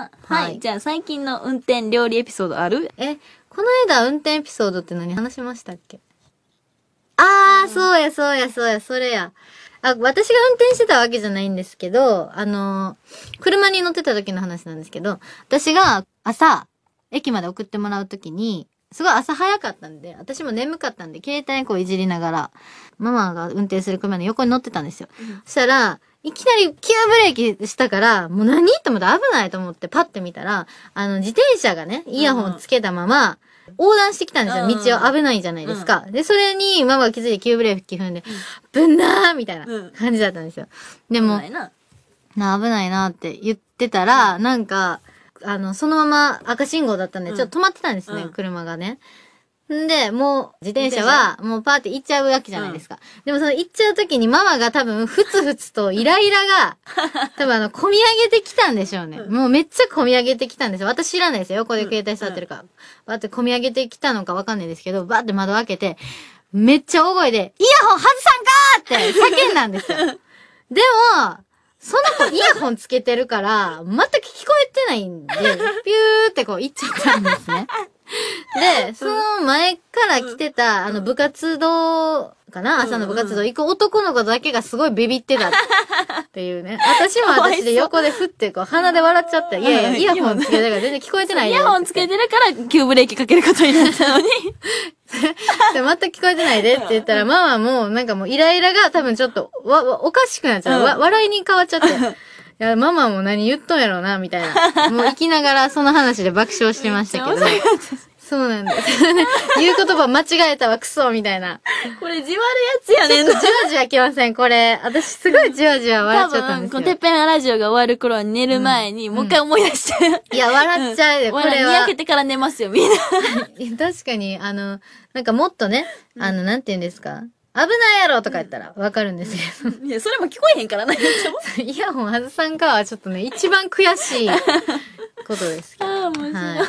はい、はい、じゃあ最近の運転料理エピソードあるえ、この間運転エピソードって何話しましたっけあー、うん、そうや、そうや、そうや、それや。あ、私が運転してたわけじゃないんですけど、あのー、車に乗ってた時の話なんですけど、私が朝、駅まで送ってもらう時に、すごい朝早かったんで、私も眠かったんで、携帯こういじりながら、ママが運転する車の横に乗ってたんですよ。うん、そしたら、いきなり急ブレーキしたから、もう何と思って危ないと思ってパッて見たら、あの、自転車がね、イヤホンつけたまま、横断してきたんですよ。道を危ないじゃないですか。で、それにママが気づいて急ブレーキ踏んで、ぶんなーみたいな感じだったんですよ。でも、な、危ないなって言ってたら、なんか、あの、そのまま赤信号だったんで、ちょっと止まってたんですね、車がね。んで、もう、自転車は、もうパーって行っちゃうわけじゃないですか。うん、でもその行っちゃう時にママが多分、ふつふつとイライラが、多分あの、込み上げてきたんでしょうね。もうめっちゃ込み上げてきたんですよ。私知らないですよ。これ携帯触ってるから。バって込み上げてきたのかわかんないですけど、バって窓開けて、めっちゃ大声で、イヤホン外さんかーって叫んだんですよ。でも、その子イヤホンつけてるから、全く聞こえてないんで、ピューってこう行っちゃったんですね。で、その前から来てた、あの、部活動かな、朝の部活動行く男の子だけがすごいビビってた っていうね。私も私で横でふってこう鼻で笑っちゃって、いやいや、イヤホンつけてるから全然聞こえてないよ。イヤホンつけてるから急ブレーキかけることになったのに。全く聞こえてないでって言ったら、ママもなんかもうイライラが多分ちょっと、わ、わおかしくなっちゃう。わ、笑いに変わっちゃって。いや、ママも何言っとんやろうな、みたいな。もう行きながらその話で爆笑してましたけど。そうなんです。言う言葉間違えたわ、クソみたいな。これ、じわるやつやねんじわじわ来ません、これ。私、すごいじわじわ笑っちゃったんですよ。このてっぺんラジオが終わる頃に寝る前に、もう一回思い出して。いや、笑っちゃうよ、これは。にけてから寝ますよ、みんな。確かに、あの、なんかもっとね、あの、なんて言うんですか。危ないやろとか言ったらわかるんですけど。いや、それも聞こえへんからな、ね、イヤホン外さんかはちょっとね、一番悔しいことですけど。ああ、面白い。はい